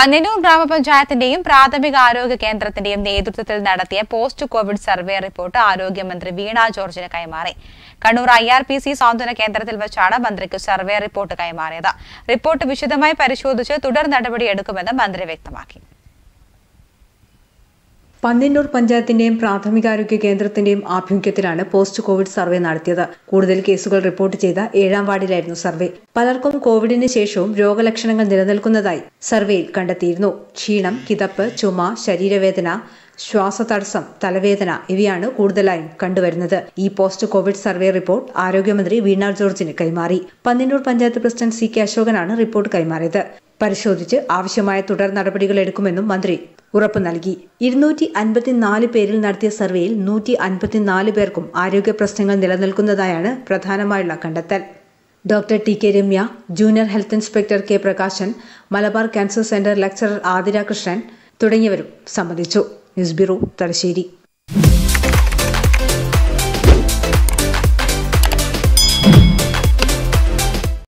പന്നിനൂർ ഗ്രാമപഞ്ചായത്തിന്റെയും പ്രാഥമിക ആരോഗ്യ കേന്ദ്രത്തിന്റെയും നേതൃത്വത്തിൽ നടത്തിയ പോസ്റ്റ് കോവിഡ് സർവേ റിപ്പോർട്ട് ആരോഗ്യമന്ത്രി വീണ ജോർജിന് കൈമാറി Kannur I R P C സാന്ത്വന കേന്ദ്രത്തിൽ വെച്ചാണ് മന്ത്രിക്ക് സർവേ റിപ്പോർട്ട് കൈമാറിയത് റിപ്പോർട്ട് വിശദമായി പരിശോധിച്ച് തുടർ നടപടിയെടുക്കുമെന്ന് മന്ത്രി വ്യക്തമാക്കി പന്നിന്നൂർ പഞ്ചായത്തിന്റെയും പ്രാഥമികാരോഗ്യ കേന്ദ്രത്തിന്റെയും ആഭിമുഖ്യത്തിലാണ് പോസ്റ്റ് കോവിഡ് സർവേ നടത്തിയത് കൂടുതൽ കേസുകൾ റിപ്പോർട്ട് ചെയ്ത ഏഴാം വാർഡിലായിരുന്നു സർവേ പലർക്കും കോവിഡിന് ശേഷവും രോഗലക്ഷണങ്ങൾ നിലനിൽക്കുന്നതായി സർവേയിൽ കണ്ടെത്തിയിരുന്നു ക്ഷീണം കിതപ്പ് ചുമ ശരീരവേദന ശ്വാസതടസ്സം തലവേദന ഇവയാണ് കൂടുതലായും കണ്ടുവരുന്നത് ഈ പോസ്റ്റ് കോവിഡ് സർവേ റിപ്പോർട്ട് ആരോഗ്യമന്ത്രി വീണ ജോർജിന് കൈമാറി Panniyannur panchayat president C K അശോകനാണ് റിപ്പോർട്ട് കൈമാറിയത് പരിശോധിച്ച് ആവശ്യമായ തുടർ നടപടികൾ എടുക്കുമെന്നും മന്ത്രി ഉറപ്പ് നൽകി ഇരുന്നൂറ്റി അൻപത്തിനാല് പേരിൽ നടത്തിയ സർവേയിൽ നൂറ്റി അൻപത്തിനാല് പേർക്കും ആരോഗ്യ പ്രശ്നങ്ങൾ നിലനിൽക്കുന്നതായാണ് പ്രധാനമായുള്ള കണ്ടെത്തൽ doctor T K Ramya junior health inspector K Prakashan Malabar cancer centre lecturer Athira Krishnan തുടങ്ങിയവരും സംബന്ധിച്ചു ന്യൂസ് ബ്യൂറോ തലശ്ശേരി